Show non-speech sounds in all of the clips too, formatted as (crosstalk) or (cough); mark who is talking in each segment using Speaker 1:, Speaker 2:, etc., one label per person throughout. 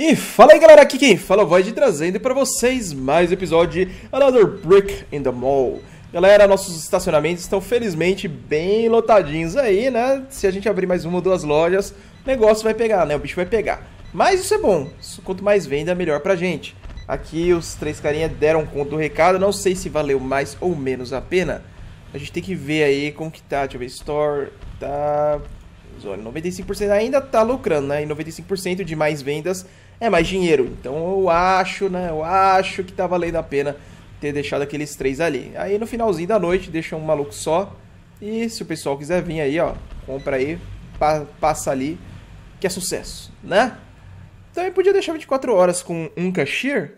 Speaker 1: E fala aí galera, aqui quem fala é vai de trazendo para vocês mais episódio de Another Brick in the Mall. Galera, nossos estacionamentos estão felizmente bem lotadinhos aí, né? Se a gente abrir mais uma ou duas lojas, o negócio vai pegar, né? O bicho vai pegar. Mas isso é bom, quanto mais venda, melhor pra gente. Aqui os três carinhas deram conta do recado, não sei se valeu mais ou menos a pena. A gente tem que ver aí como que tá, deixa eu ver, Store, tá... Olha, 95% ainda tá lucrando, né? E 95% de mais vendas é mais dinheiro. Então eu acho, né? Eu acho que tá valendo a pena ter deixado aqueles três ali. Aí no finalzinho da noite deixa um maluco só. E se o pessoal quiser vir aí, ó, compra aí, pa passa ali, que é sucesso, né? Também podia deixar 24 horas com um cashier.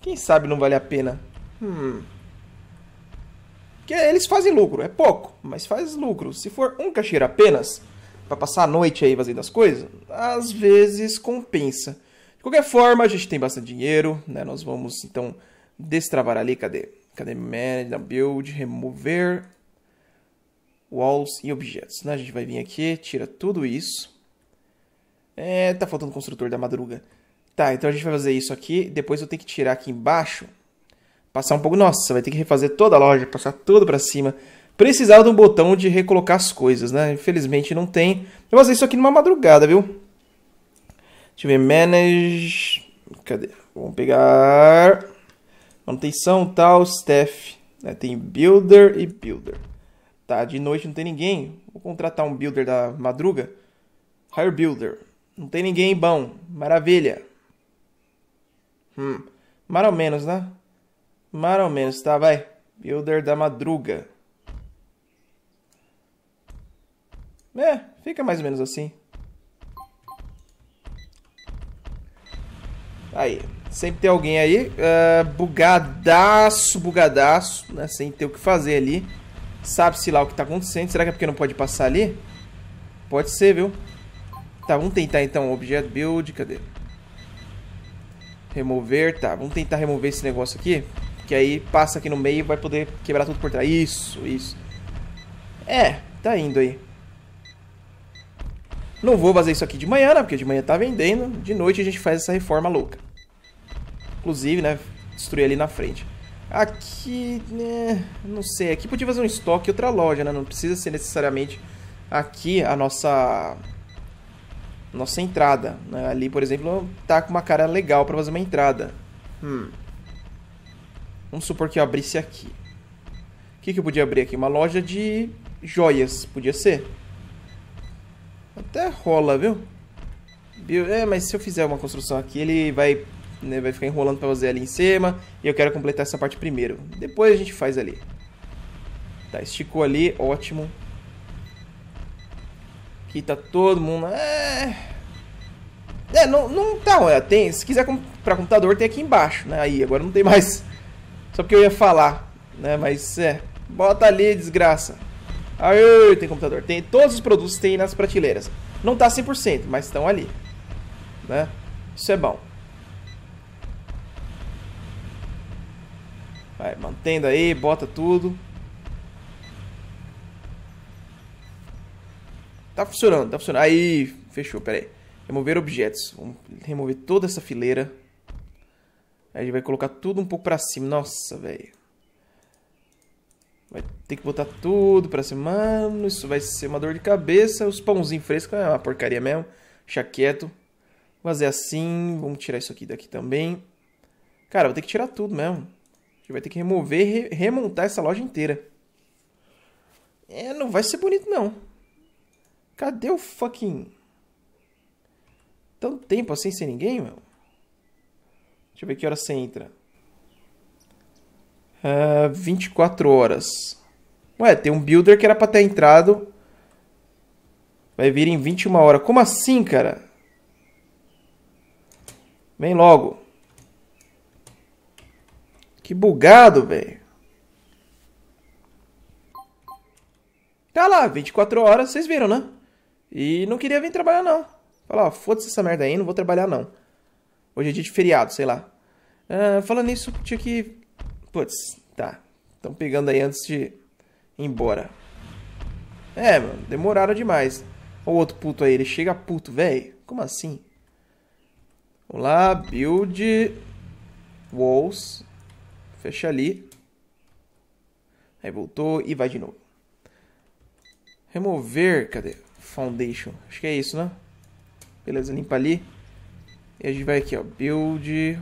Speaker 1: Quem sabe não vale a pena. Hum. Porque eles fazem lucro, é pouco, mas faz lucro. Se for um cashier apenas, para passar a noite aí fazendo as coisas, às vezes compensa. De qualquer forma, a gente tem bastante dinheiro, né? Nós vamos, então, destravar ali, cadê? Cadê Manage, Build, Remover, Walls e Objetos, né? A gente vai vir aqui, tira tudo isso. É, tá faltando o construtor da madruga. Tá, então a gente vai fazer isso aqui, depois eu tenho que tirar aqui embaixo, passar um pouco... Nossa, vai ter que refazer toda a loja, passar tudo pra cima. Precisava de um botão de recolocar as coisas, né? Infelizmente não tem. Eu vou fazer isso aqui numa madrugada, viu? Deixa eu ver, manage. Cadê? Vamos pegar. Manutenção, tal, staff. Né? Tem builder e builder. Tá, de noite não tem ninguém. Vou contratar um builder da madruga. Hire builder. Não tem ninguém bom. Maravilha. Hum. Mar menos, né? Mar ou menos, tá, vai. Builder da madruga. É, fica mais ou menos assim. Aí, sempre tem alguém aí. Uh, bugadaço, bugadaço, né? Sem ter o que fazer ali. Sabe-se lá o que tá acontecendo. Será que é porque não pode passar ali? Pode ser, viu? Tá, vamos tentar então. Objeto build, cadê? Remover, tá. Vamos tentar remover esse negócio aqui. Que aí passa aqui no meio e vai poder quebrar tudo por trás. Isso, isso. É, tá indo aí. Não vou fazer isso aqui de manhã, né? Porque de manhã tá vendendo. De noite a gente faz essa reforma louca. Inclusive, né? Destruir ali na frente. Aqui, né? Não sei. Aqui podia fazer um estoque e outra loja, né? Não precisa ser necessariamente aqui a nossa nossa entrada. Né? Ali, por exemplo, tá com uma cara legal para fazer uma entrada. Hum. Vamos supor que eu abrisse aqui. O que, que eu podia abrir aqui? Uma loja de joias, podia ser? Até rola, viu? É, mas se eu fizer uma construção aqui, ele vai, né, vai ficar enrolando pra fazer ali em cima. E eu quero completar essa parte primeiro. Depois a gente faz ali. Tá, esticou ali, ótimo. Aqui tá todo mundo... É... É, não, não tá, olha, tem, se quiser comp pra computador tem aqui embaixo, né, aí, agora não tem mais, só porque eu ia falar, né, mas é, bota ali, desgraça. Aê, tem computador. Tem, todos os produtos tem nas prateleiras. Não tá 100%, mas estão ali. Né? Isso é bom. Vai mantendo aí, bota tudo. Tá funcionando, tá funcionando. Aí, fechou, peraí. aí. Remover objetos. Vamos remover toda essa fileira. Aí a gente vai colocar tudo um pouco pra cima. Nossa, velho. Vai ter que botar tudo pra cima. Mano, isso vai ser uma dor de cabeça. Os pãozinhos frescos é uma porcaria mesmo. Deixa quieto. Fazer assim. Vamos tirar isso aqui daqui também. Cara, vou ter que tirar tudo mesmo. A gente vai ter que remover e remontar essa loja inteira. É, não vai ser bonito não. Cadê o fucking... Tanto tempo assim sem ninguém, meu. Deixa eu ver que hora você entra. Uh, ah, 24 horas. Ué, tem um builder que era pra ter entrado. Vai vir em 21 horas. Como assim, cara? Vem logo. Que bugado, velho. Tá lá, 24 horas, vocês viram, né? E não queria vir trabalhar, não. Falar, ó, foda-se essa merda aí, não vou trabalhar, não. Hoje é dia de feriado, sei lá. Uh, falando nisso, tinha que Putz, tá. Estão pegando aí antes de ir embora. É, mano, demoraram demais. Olha o outro puto aí, ele chega puto, velho. Como assim? Vamos lá, build walls. Fecha ali. Aí voltou e vai de novo. Remover, cadê? Foundation. Acho que é isso, né? Beleza, limpa ali. E a gente vai aqui, ó. Build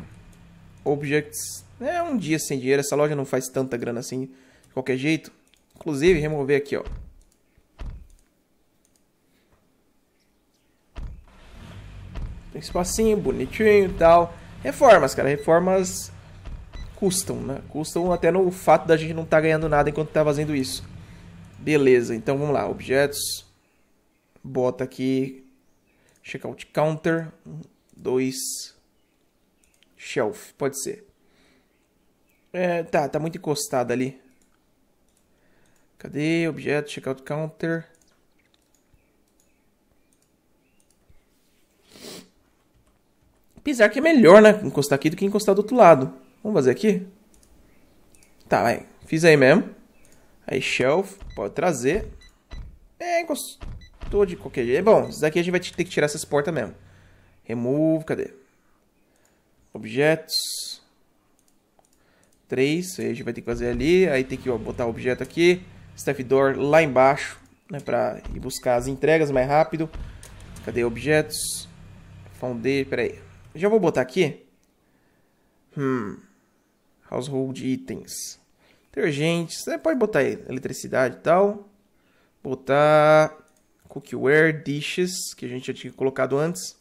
Speaker 1: objects é um dia sem dinheiro, essa loja não faz tanta grana assim, de qualquer jeito. Inclusive, remover aqui, ó. Tem espacinho, bonitinho e tal. Reformas, cara, reformas custam, né? Custam até no fato da gente não estar tá ganhando nada enquanto tá fazendo isso. Beleza, então vamos lá, objetos. Bota aqui checkout counter, Dois. shelf, pode ser. É, tá, tá muito encostado ali. Cadê? Objeto, checkout counter. Apesar que é melhor, né? Encostar aqui do que encostar do outro lado. Vamos fazer aqui? Tá, vai. Fiz aí mesmo. Aí shelf, pode trazer. É, encostou de qualquer jeito. É bom, isso daqui a gente vai ter que tirar essas portas mesmo. Remove, cadê? Objetos. 3, a gente vai ter que fazer ali, aí tem que ó, botar o objeto aqui, staff door lá embaixo, né, para ir buscar as entregas mais rápido. Cadê objetos? Founder, peraí. Já vou botar aqui. Hum. Household itens. Detergentes, você pode botar aí, eletricidade e tal. Botar cookware, dishes, que a gente já tinha colocado antes.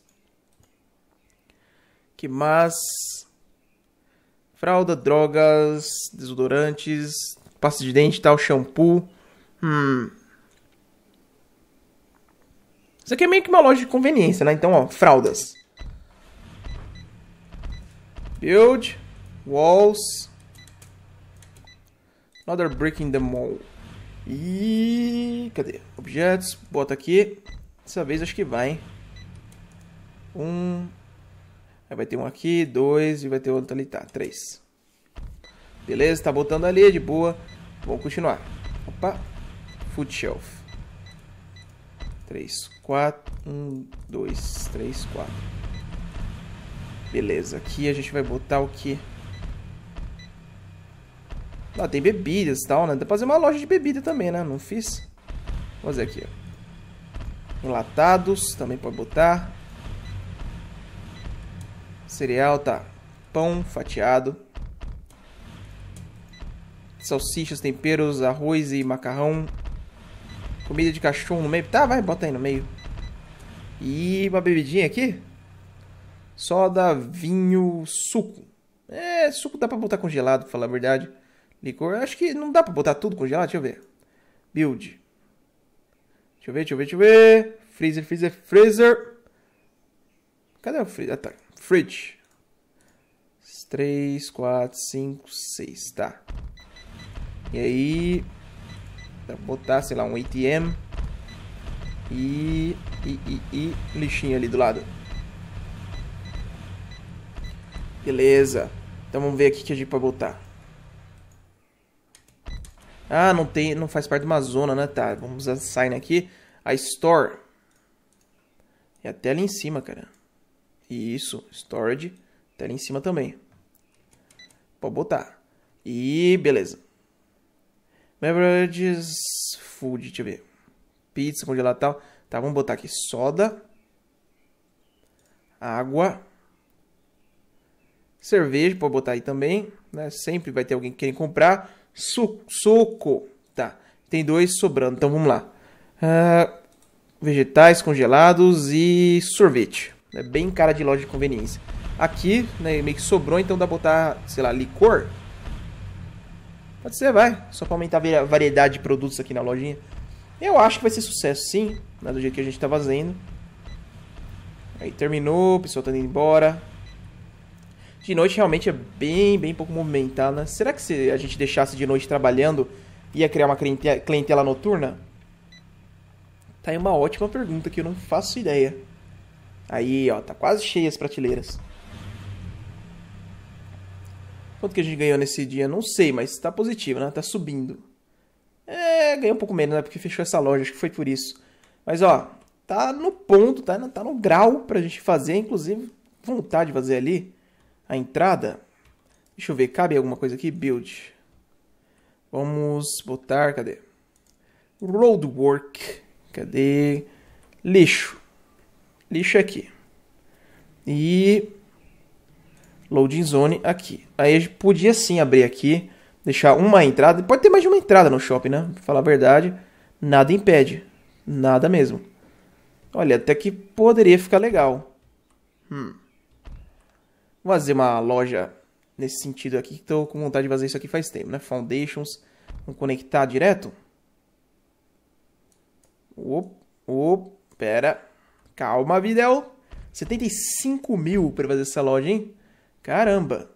Speaker 1: Que mais? Fralda, drogas, desodorantes, pasta de dente, tal, shampoo. Hum. Isso aqui é meio que uma loja de conveniência, né? Então, ó, fraldas. Build. Walls. Another brick in the mall. E... Cadê? Objetos. Bota aqui. Dessa vez acho que vai, hein? Um, Aí vai ter um aqui, dois, e vai ter outro ali, tá, três. Beleza, tá botando ali, de boa. Vamos continuar. Opa, food shelf. Três, quatro, um, dois, três, quatro. Beleza, aqui a gente vai botar o que? Ah, tem bebidas e tal, né? Dá pra fazer uma loja de bebida também, né? Não fiz? Vamos fazer aqui, ó. Enlatados, também pode botar cereal tá pão fatiado, salsichas, temperos, arroz e macarrão, comida de cachorro no meio. Tá, vai, bota aí no meio. E uma bebidinha aqui. Soda, vinho, suco. É, suco dá pra botar congelado, pra falar a verdade. Licor, acho que não dá pra botar tudo congelado, deixa eu ver. Build. Deixa eu ver, deixa eu ver, deixa eu ver. Freezer, freezer, freezer. Cadê o freezer? Ah, tá. Fridge. 3, 4, 5, 6, tá. E aí... Dá pra botar, sei lá, um ATM. E... E, e, e lixinho ali do lado. Beleza. Então vamos ver aqui que a gente pode botar. Ah, não tem, não faz parte de uma zona, né? Tá, vamos usar sign aqui. A store. É até ali em cima, cara. Isso, storage. Tá ali em cima também. Pode botar. E beleza. Beverages, food, deixa eu ver. Pizza, congelada e tal. Tá, vamos botar aqui soda. Água. Cerveja, pode botar aí também. Né? Sempre vai ter alguém que quer comprar. Su suco. Tá, tem dois sobrando, então vamos lá. Uh, vegetais congelados e sorvete. É bem cara de loja de conveniência. Aqui, né, meio que sobrou, então dá pra botar, sei lá, licor. Pode ser, vai. Só pra aumentar a variedade de produtos aqui na lojinha. Eu acho que vai ser sucesso, sim. Né, do jeito que a gente tá fazendo. Aí terminou, o pessoal tá indo embora. De noite realmente é bem, bem pouco movimentado, né? Será que se a gente deixasse de noite trabalhando, ia criar uma clientela noturna? Tá aí uma ótima pergunta que eu não faço ideia. Aí, ó, tá quase cheia as prateleiras. Quanto que a gente ganhou nesse dia? Não sei, mas tá positivo, né? Tá subindo. É, ganhei um pouco menos, né? Porque fechou essa loja, acho que foi por isso. Mas, ó, tá no ponto, tá, tá no grau pra gente fazer. Inclusive, vontade de fazer ali a entrada. Deixa eu ver, cabe alguma coisa aqui? Build. Vamos botar, cadê? Roadwork. Cadê? Lixo lixo aqui. E loading zone aqui. Aí a gente podia sim abrir aqui, deixar uma entrada. Pode ter mais de uma entrada no shopping, né? Pra falar a verdade, nada impede. Nada mesmo. Olha, até que poderia ficar legal. Hum. Vou fazer uma loja nesse sentido aqui, que tô com vontade de fazer isso aqui faz tempo, né? Foundations, vamos conectar direto. Opa, op, pera. Calma, Videl. 75 mil pra fazer essa loja, hein? Caramba.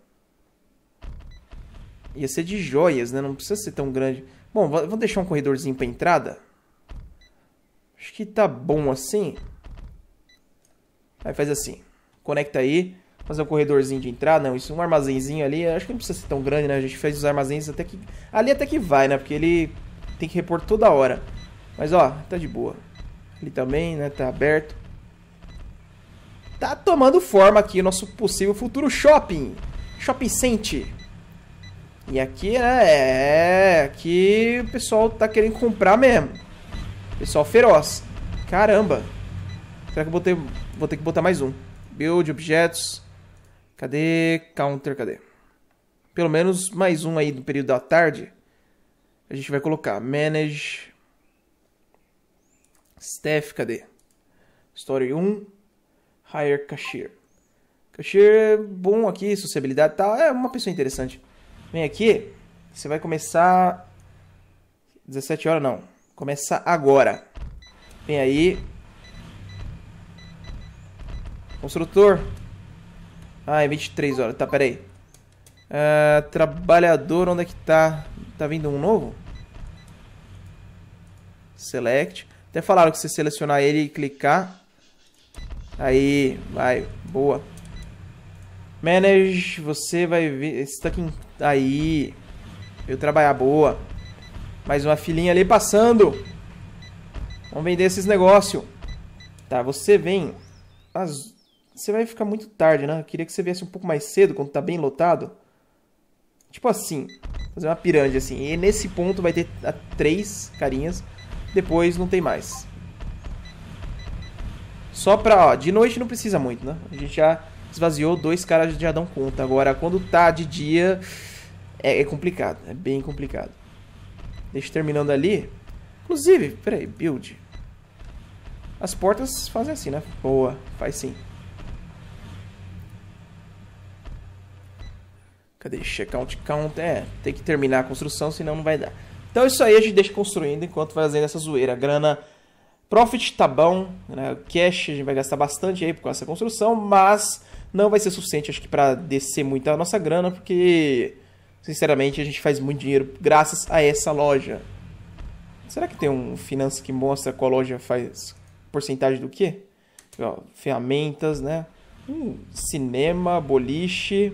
Speaker 1: Ia ser de joias, né? Não precisa ser tão grande. Bom, vamos deixar um corredorzinho pra entrada. Acho que tá bom assim. Aí faz assim. Conecta aí. Fazer um corredorzinho de entrada. Não, isso um armazenzinho ali. Acho que não precisa ser tão grande, né? A gente fez os armazéns até que... Ali até que vai, né? Porque ele tem que repor toda hora. Mas, ó, tá de boa. Ali também, né? Tá aberto tá tomando forma aqui o nosso possível futuro shopping. Shopping Center. E aqui, né, é... Aqui o pessoal tá querendo comprar mesmo. Pessoal feroz. Caramba. Será que eu vou ter que botar mais um? Build, objetos... Cadê? Counter, cadê? Pelo menos mais um aí no período da tarde. A gente vai colocar manage. Staff, cadê? Story 1. Hire Cashier. Cashier é bom aqui, sociabilidade e tal. É uma pessoa interessante. Vem aqui, você vai começar. 17 horas não. Começa agora. Vem aí. Construtor. Ah, é 23 horas. Tá, peraí. Uh, trabalhador, onde é que tá? Tá vindo um novo? Select. Até falaram que você selecionar ele e clicar, Aí, vai, boa. Manage, você vai ver. Está aqui. Aí. Eu trabalhar boa. Mais uma filhinha ali passando. Vamos vender esses negócios. Tá, você vem. As... Você vai ficar muito tarde, né? Eu queria que você viesse um pouco mais cedo, quando tá bem lotado. Tipo assim. Fazer uma pirâmide assim. E nesse ponto vai ter três carinhas. Depois não tem mais. Só pra, ó, de noite não precisa muito, né? A gente já esvaziou, dois caras já dão conta. Agora, quando tá de dia, é, é complicado, é bem complicado. Deixa terminando ali. Inclusive, peraí, build. As portas fazem assim, né? Boa, faz sim. Cadê? Checkout count. É, tem que terminar a construção, senão não vai dar. Então é isso aí a gente deixa construindo enquanto fazendo essa zoeira. A grana Profit tá bom, né? cash a gente vai gastar bastante aí com essa construção, mas não vai ser suficiente, acho que, para descer muito a nossa grana, porque, sinceramente, a gente faz muito dinheiro graças a essa loja. Será que tem um finance que mostra qual loja faz porcentagem do quê? Ó, ferramentas, né? Hum, cinema, boliche.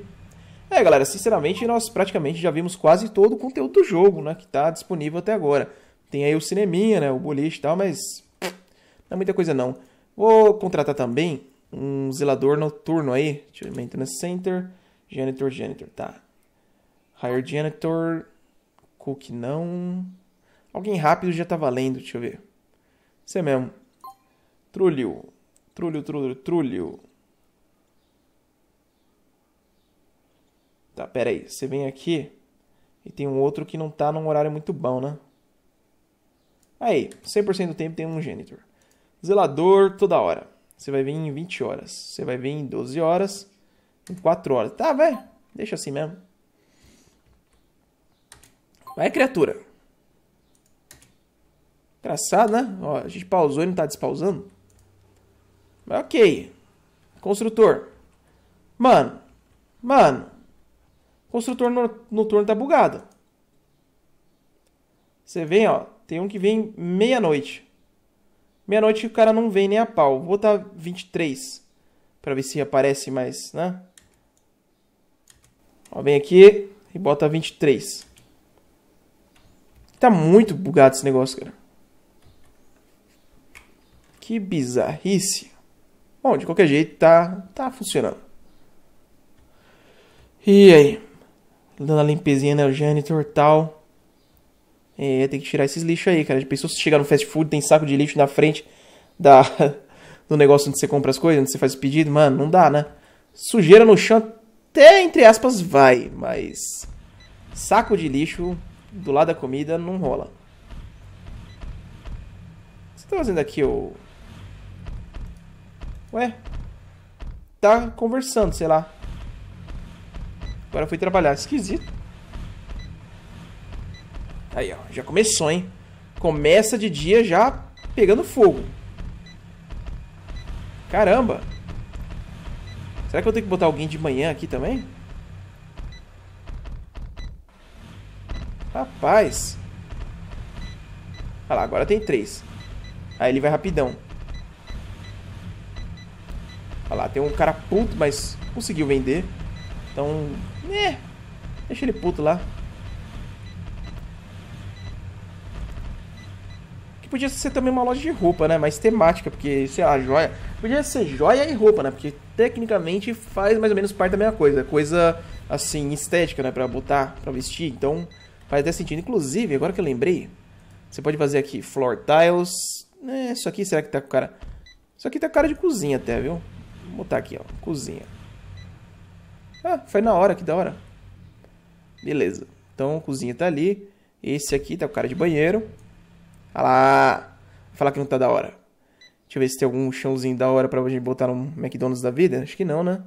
Speaker 1: É, galera, sinceramente, nós praticamente já vimos quase todo o conteúdo do jogo, né? Que tá disponível até agora. Tem aí o cineminha, né? O boliche e tal, mas não é muita coisa não. Vou contratar também um zelador noturno aí. Deixa eu ver, maintenance center, janitor, janitor, tá. Hire janitor, cook não. Alguém rápido já tá valendo, deixa eu ver. Você mesmo. Trulho, trulho, trulho, trulho. Tá, pera aí. Você vem aqui e tem um outro que não tá num horário muito bom, né? Aí, 100% do tempo tem um janitor zelador toda hora. Você vai ver em 20 horas. Você vai ver em 12 horas. Em 4 horas. Tá, vai. Deixa assim mesmo. Vai, criatura. Engraçado, né? Ó, a gente pausou e não tá despausando. Mas ok. Construtor. Mano. Mano. Construtor noturno tá bugado. Você vem, ó. Tem um que vem meia-noite. Meia-noite o cara não vem nem a pau. Vou botar 23 para ver se aparece mais, né? Ó, vem aqui e bota 23. Tá muito bugado esse negócio, cara. Que bizarrice. Bom, de qualquer jeito, tá, tá funcionando. E aí? Dando a limpezinha no né, janitor tal. É, tem que tirar esses lixos aí, cara. De pessoas que chegar no fast food, tem saco de lixo na frente da (laughs) do negócio onde você compra as coisas, onde você faz o pedido, mano, não dá, né? Sujeira no chão até entre aspas vai, mas saco de lixo do lado da comida não rola. Você tá fazendo aqui o Ué? Tá conversando, sei lá. Agora foi trabalhar, esquisito. Aí, ó, já começou, hein? Começa de dia já pegando fogo. Caramba! Será que eu tenho que botar alguém de manhã aqui também? Rapaz! Olha lá, agora tem três. Aí ele vai rapidão. Olha lá, tem um cara puto, mas conseguiu vender. Então, né? Deixa ele puto lá. podia ser também uma loja de roupa, né? Mais temática, porque, sei lá, joia. Podia ser joia e roupa, né? Porque tecnicamente faz mais ou menos parte da mesma coisa. Coisa, assim, estética, né? Pra botar, pra vestir. Então, faz até sentido. Inclusive, agora que eu lembrei, você pode fazer aqui floor tiles. É, isso aqui, será que tá com cara. Isso aqui tá com cara de cozinha até, viu? Vou botar aqui, ó. Cozinha. Ah, foi na hora, que da hora. Beleza. Então, cozinha tá ali. Esse aqui tá com cara de banheiro. Fala, falar que não tá da hora. Deixa eu ver se tem algum chãozinho da hora pra gente botar no McDonald's da vida. Acho que não, né?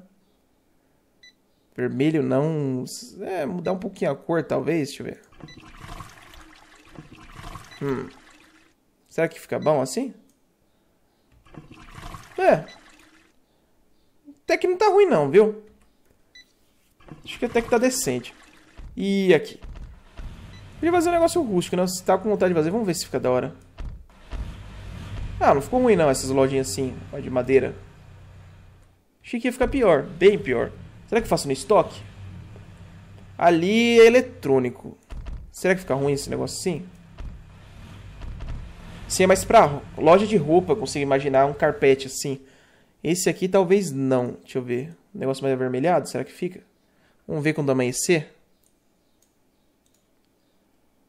Speaker 1: Vermelho não. É, mudar um pouquinho a cor, talvez. Deixa eu ver. Hum. Será que fica bom assim? É. Até que não tá ruim não, viu? Acho que até que tá decente. E aqui. Podia fazer um negócio rústico, né? Se tá com vontade de fazer, vamos ver se fica da hora. Ah, não ficou ruim não, essas lojinhas assim, de madeira. Achei que ia ficar pior, bem pior. Será que eu faço no estoque? Ali é eletrônico. Será que fica ruim esse negócio assim? Sim, é mais pra loja de roupa, consigo imaginar um carpete assim. Esse aqui talvez não. Deixa eu ver. Um negócio mais avermelhado, será que fica? Vamos ver quando amanhecer.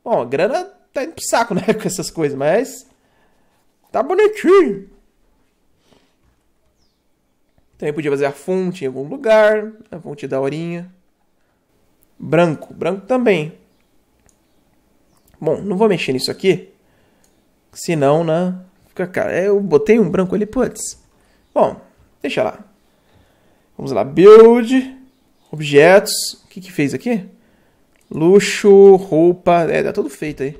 Speaker 1: Bom, a grana tá indo pro saco, (laughs) né? Com essas coisas, mas. Tá bonitinho. Também podia fazer a fonte em algum lugar. A fonte da horinha. Branco. Branco também. Bom, não vou mexer nisso aqui. Senão, né? Fica cara. É, eu botei um branco ali, putz. Bom, deixa lá. Vamos lá. Build. Objetos. O que que fez aqui? Luxo, roupa, é, tá tudo feito aí.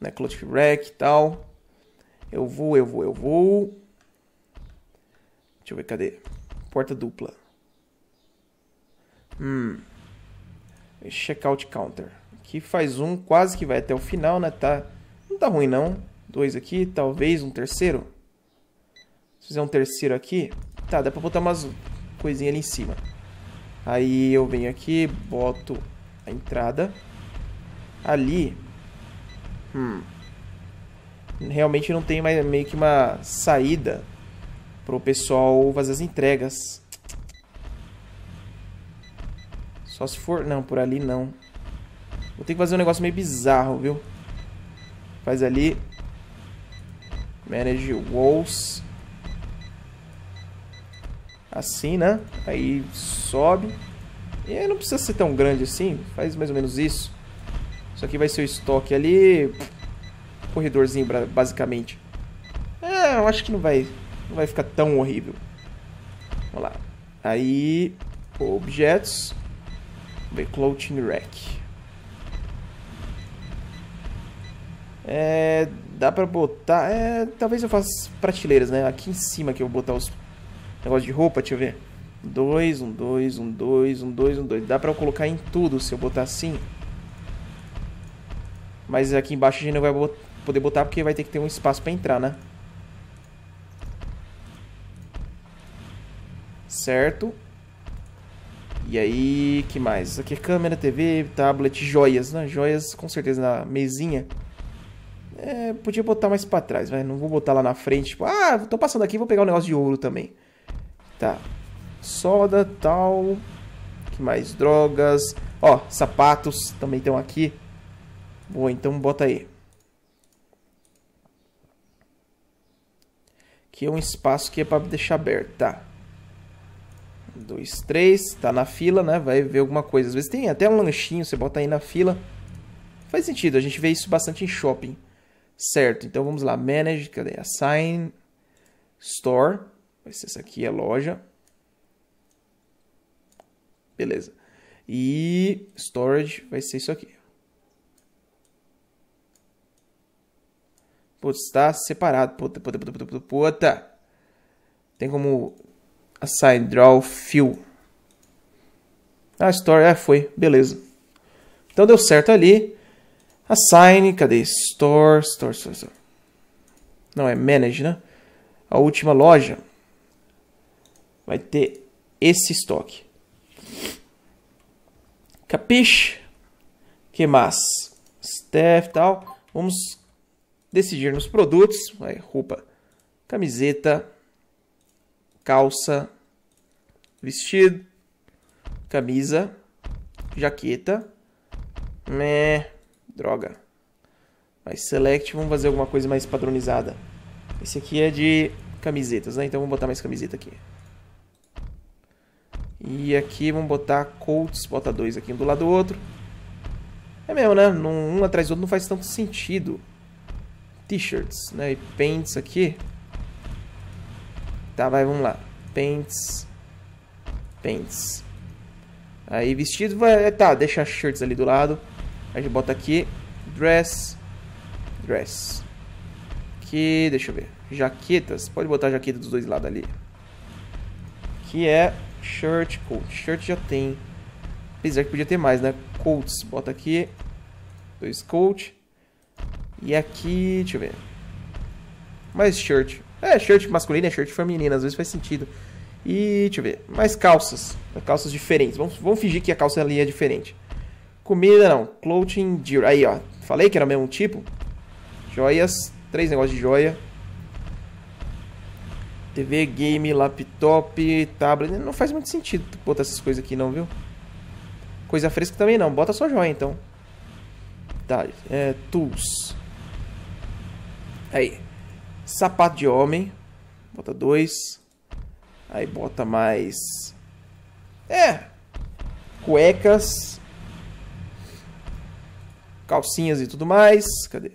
Speaker 1: Né? Clutch rack e tal. Eu vou, eu vou, eu vou. Deixa eu ver, cadê? Porta dupla. Hum. Checkout counter. Aqui faz um, quase que vai até o final, né? Tá, não tá ruim não. Dois aqui, talvez um terceiro. Se fizer um terceiro aqui, tá, dá pra botar umas coisinhas ali em cima. Aí eu venho aqui, boto a entrada. Ali. Hum, realmente não tem mais, meio que uma saída pro pessoal fazer as entregas. Só se for... Não, por ali não. Vou ter que fazer um negócio meio bizarro, viu? Faz ali. Manage walls. Assim, né? Aí sobe. E aí não precisa ser tão grande assim, faz mais ou menos isso. Isso aqui vai ser o estoque ali, corredorzinho basicamente. É, eu acho que não vai, não vai ficar tão horrível. Vamos lá. Aí, objetos, ver clothing rack. É, dá pra botar, é, talvez eu faça prateleiras, né? Aqui em cima que eu vou botar os negócios de roupa, deixa eu ver. 2, 1, 2, 1, 2, 1, 2, 1, 2. Dá pra eu colocar em tudo se eu botar assim. Mas aqui embaixo a gente não vai bot poder botar porque vai ter que ter um espaço pra entrar, né? Certo. E aí, que mais? aqui é câmera, TV, tablet, joias, né? Joias com certeza na mesinha. É, podia botar mais pra trás, vai. Não vou botar lá na frente. Tipo, ah, tô passando aqui, vou pegar um negócio de ouro também. Tá, soda, tal. que mais? Drogas. Ó, sapatos também estão aqui. Boa, então bota aí. Aqui é um espaço que é para deixar aberto, tá? Um, dois, três, tá na fila, né? Vai ver alguma coisa. Às vezes tem até um lanchinho, você bota aí na fila. Faz sentido, a gente vê isso bastante em shopping. Certo, então vamos lá. Manage, cadê? Assign, Store. Vai ser essa aqui, a loja. Beleza. E storage vai ser isso aqui. Putz, está separado. Puta, puta, puta, puta, puta, Tem como assign draw fill. Ah, store, ah, foi. Beleza. Então deu certo ali. Assign, cadê? Store, store, store, store. Não, é manage, né? A última loja vai ter esse estoque. Capiche? Que mais? Staff tal. Vamos decidir nos produtos. Vai, roupa, camiseta, calça, vestido, camisa, jaqueta. Meh, droga. Mas select, vamos fazer alguma coisa mais padronizada. Esse aqui é de camisetas, né? Então vamos botar mais camiseta aqui. E aqui vamos botar Colts, bota dois aqui um do lado do outro. É mesmo, né? Um atrás do outro não faz tanto sentido. T-shirts, né? E pants aqui. Tá, vai, vamos lá. Pants. Pants. Aí vestido vai... É, tá, deixa shirts ali do lado. a gente bota aqui. Dress. Dress. Aqui, deixa eu ver. Jaquetas. Pode botar jaqueta dos dois lados ali. Que é Shirt, Colts. Shirt já tem. Apesar que podia ter mais, né? Colts. Bota aqui. Dois Colts. E aqui, deixa eu ver. Mais shirt. É, shirt masculino é shirt feminino, às vezes faz sentido. E, deixa eu ver, mais calças. Calças diferentes. Vamos, vamos fingir que a calça ali é diferente. Comida não. Clothing, Aí, ó. Falei que era o mesmo tipo. Joias. Três negócios de joia. TV, game, laptop, tablet. Não faz muito sentido botar essas coisas aqui não, viu? Coisa fresca também não. Bota só joia, então. Tá, é, tools. Aí. Sapato de homem. Bota dois. Aí bota mais... É. Cuecas. Calcinhas e tudo mais. Cadê?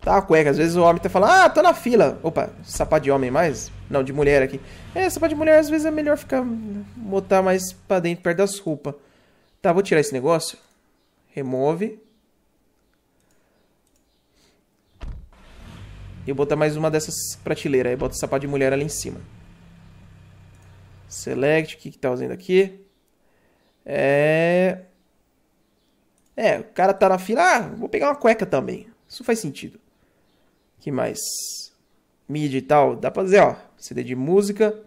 Speaker 1: Tá a cueca. Às vezes o homem tá falando, ah, tô na fila. Opa, sapato de homem mais? Não, de mulher aqui. É, sapato de mulher às vezes é melhor ficar. botar mais pra dentro, perto das roupas. Tá, vou tirar esse negócio. Remove. E botar mais uma dessas prateleiras. Aí bota o sapato de mulher ali em cima. Select, o que que tá usando aqui? É... É, o cara tá na fila, ah, vou pegar uma cueca também. Isso faz sentido que mais? Mídia e tal, dá pra dizer, ó, CD de música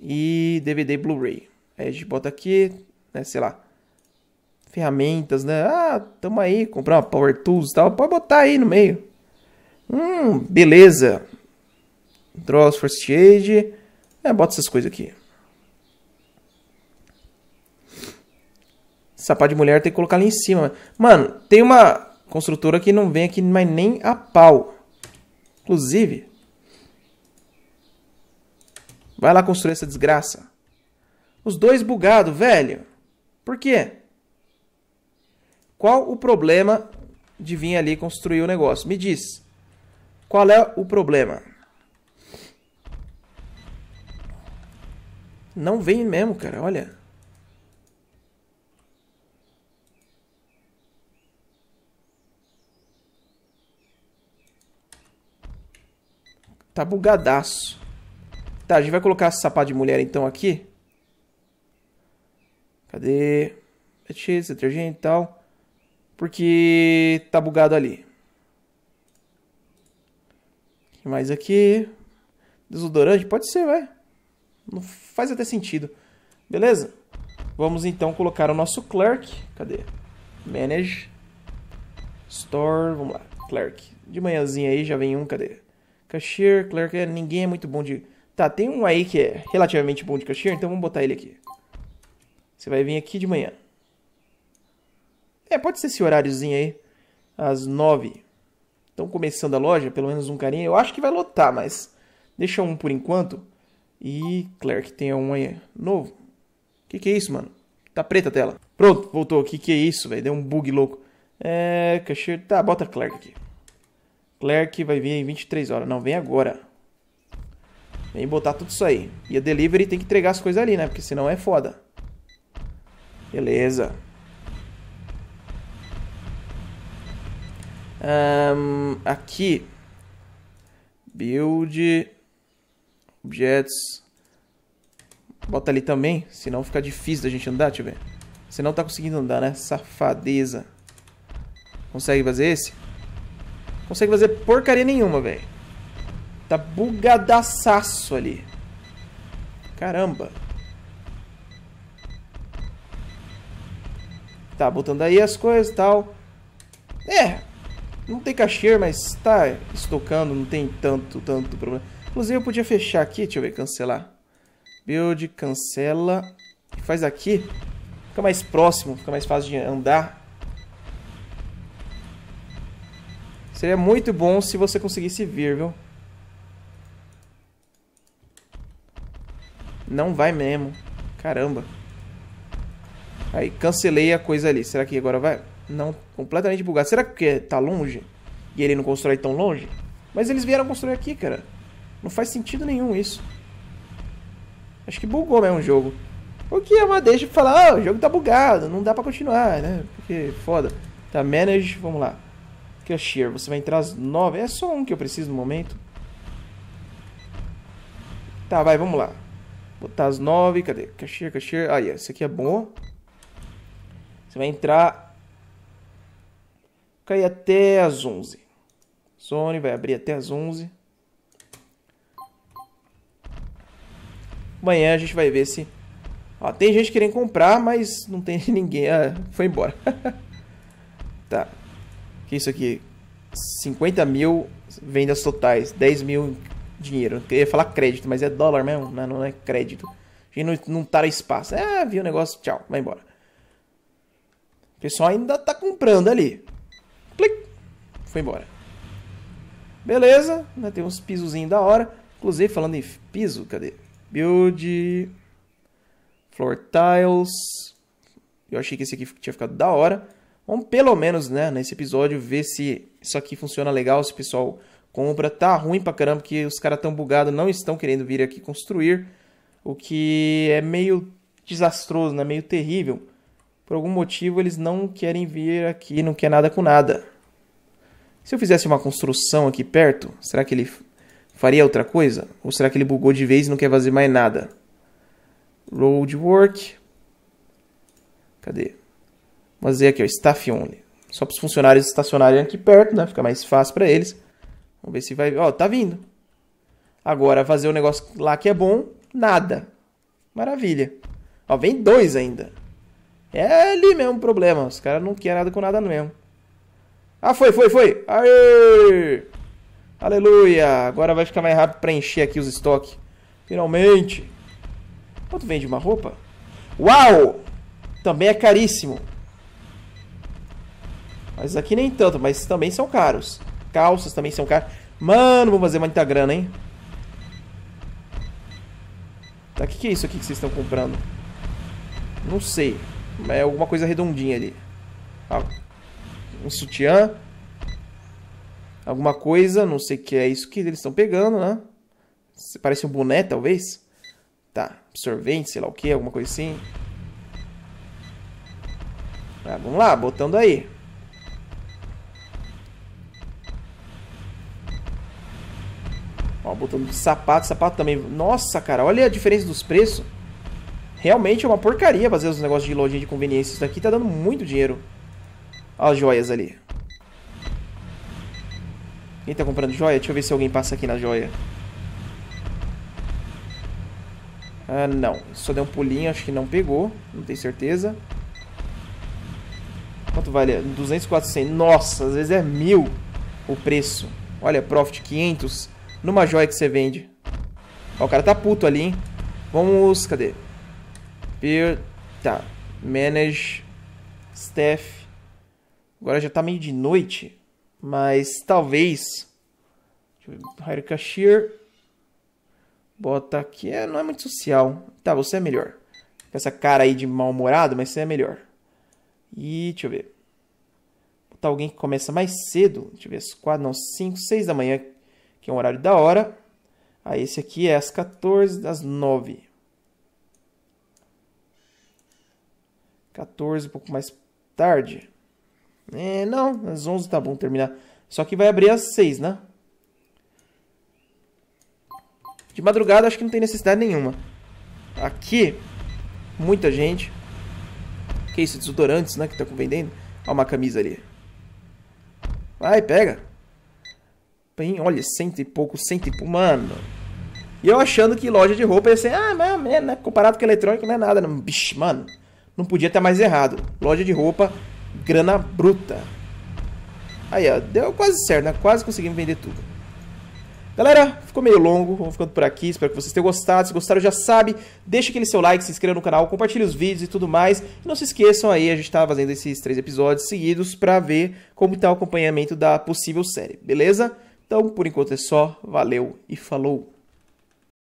Speaker 1: e DVD Blu-ray. Aí a gente bota aqui, né, sei lá, ferramentas, né? Ah, tamo aí, comprar uma Power Tools e tal, pode botar aí no meio. Hum, beleza. Draws for Aid, é, né, bota essas coisas aqui. Sapato de mulher tem que colocar ali em cima. Mano, tem uma construtora que não vem aqui mais nem a pau. Inclusive, vai lá construir essa desgraça. Os dois bugados, velho. Por quê? Qual o problema de vir ali construir o negócio? Me diz. Qual é o problema? Não vem mesmo, cara. Olha. Tá bugadaço. Tá, a gente vai colocar esse sapato de mulher então aqui. Cadê? Pet, detergente e tal. Porque tá bugado ali. O que mais aqui? Desodorante? Pode ser, vai. Não faz até sentido. Beleza? Vamos então colocar o nosso clerk. Cadê? Manage. Store. Vamos lá. Clerk. De manhãzinha aí já vem um. Cadê? Cashier, Clerk, é, ninguém é muito bom de... Tá, tem um aí que é relativamente bom de cashier, então vamos botar ele aqui. Você vai vir aqui de manhã. É, pode ser esse horáriozinho aí. Às nove. Estão começando a loja, pelo menos um carinha. Eu acho que vai lotar, mas deixa um por enquanto. E Clerk tem um aí novo. Que que é isso, mano? Tá preta a tela. Pronto, voltou. Que que é isso, velho? Deu um bug louco. É, cashier... Tá, bota Clerk aqui. Clerk vai vir em 23 horas. Não, vem agora. Vem botar tudo isso aí. E a delivery tem que entregar as coisas ali, né? Porque senão é foda. Beleza. Um, aqui. Build. Objects. Bota ali também, senão fica difícil da gente andar, deixa eu ver. Você não tá conseguindo andar, né? Safadeza. Consegue fazer esse? Consegue fazer porcaria nenhuma, velho. Tá bugadaçaço ali. Caramba. Tá, botando aí as coisas e tal. É, não tem cachê, mas tá estocando, não tem tanto, tanto problema. Inclusive eu podia fechar aqui, deixa eu ver, cancelar. Build, cancela. Faz aqui. Fica mais próximo, fica mais fácil de andar. Seria muito bom se você conseguisse vir, viu? Não vai mesmo. Caramba. Aí, cancelei a coisa ali. Será que agora vai? Não, completamente bugado. Será que tá longe? E ele não constrói tão longe? Mas eles vieram construir aqui, cara. Não faz sentido nenhum isso. Acho que bugou mesmo o jogo. O que é uma deixa de falar, oh, o jogo tá bugado, não dá pra continuar, né? Porque foda. Tá, manage, vamos lá cashier. Você vai entrar às 9. É só um que eu preciso no momento. Tá, vai, vamos lá. Botar às 9. Cadê? Cashier, cashier. Aí, esse aqui é bom. Você vai entrar. Cai até às 11. Sony vai abrir até às 11. Amanhã a gente vai ver se. Ó, tem gente querendo comprar, mas não tem (laughs) ninguém. Ah, foi embora. (laughs) tá que é isso aqui? 50 mil vendas totais, 10 mil dinheiro. Eu ia falar crédito, mas é dólar mesmo, né? não é crédito. A gente não, não tá espaço. É, viu o negócio, tchau, vai embora. O pessoal ainda tá comprando ali. Clic, foi embora. Beleza, né? tem uns pisozinhos da hora. Inclusive, falando em piso, cadê? Build, floor tiles. Eu achei que esse aqui tinha ficado da hora. Vamos pelo menos, né, nesse episódio, ver se isso aqui funciona legal, se o pessoal compra. Tá ruim pra caramba que os caras tão bugados, não estão querendo vir aqui construir. O que é meio desastroso, né? Meio terrível. Por algum motivo eles não querem vir aqui, não quer nada com nada. Se eu fizesse uma construção aqui perto, será que ele faria outra coisa? Ou será que ele bugou de vez e não quer fazer mais nada? Roadwork. Cadê? Vamos dizer aqui, ó, staff only. Só para os funcionários estacionarem aqui perto, né? Fica mais fácil para eles. Vamos ver se vai... Ó, tá vindo. Agora, fazer o um negócio lá que é bom, nada. Maravilha. Ó, vem dois ainda. É ali mesmo o problema. Os caras não querem nada com nada mesmo. Ah, foi, foi, foi. Aê! Aleluia! Agora vai ficar mais rápido para encher aqui os estoques. Finalmente. Quanto vende uma roupa? Uau! Também é caríssimo. Mas aqui nem tanto, mas também são caros. Calças também são caras. Mano, vou fazer muita grana, hein? Tá, o que, que é isso aqui que vocês estão comprando? Não sei. Mas é alguma coisa redondinha ali. Ah, um sutiã. Alguma coisa, não sei o que é isso que eles estão pegando, né? Parece um boné, talvez. Tá, Absorvente? sei lá o que, alguma coisa assim. Ah, vamos lá, botando aí. Ó, botando sapato, sapato também. Nossa, cara, olha a diferença dos preços. Realmente é uma porcaria fazer os negócios de lojinha de conveniência. Isso daqui tá dando muito dinheiro. Olha as joias ali. Quem tá comprando joia? Deixa eu ver se alguém passa aqui na joia. Ah, não. Só deu um pulinho, acho que não pegou. Não tenho certeza. Quanto vale? 200, 400. Nossa, às vezes é mil o preço. Olha, profit 500 numa joia que você vende. Ó, o cara tá puto ali, hein? Vamos, cadê? Peer, tá. Manage, staff. Agora já tá meio de noite, mas talvez... Hire cashier. Bota aqui, é, não é muito social. Tá, você é melhor. Com essa cara aí de mal-humorado, mas você é melhor. E, deixa eu ver. Botar alguém que começa mais cedo. Deixa eu ver, 4, não, 5, 6 da manhã que é um horário da hora. Aí esse aqui é às 14 às 9. 14, um pouco mais tarde. É, não, às 11 tá bom terminar. Só que vai abrir às 6, né? De madrugada acho que não tem necessidade nenhuma. Aqui, muita gente. Que isso, desodorantes, né? Que tá vendendo. Olha uma camisa ali. Vai, pega. Tem, olha, cento e pouco, cento e pouco. Mano. E eu achando que loja de roupa ia ser, ah, mas é, né? Comparado com eletrônico não é nada. Não. Bicho, mano. Não podia estar mais errado. Loja de roupa, grana bruta. Aí, ó, deu quase certo, né? Quase conseguimos vender tudo. Galera, ficou meio longo, vamos ficando por aqui, espero que vocês tenham gostado, se gostaram já sabe, deixa aquele seu like, se inscreva no canal, compartilhe os vídeos e tudo mais, e não se esqueçam aí, a gente tá fazendo esses três episódios seguidos pra ver como tá o acompanhamento da possível série, beleza? Então, por enquanto é só. Valeu e falou!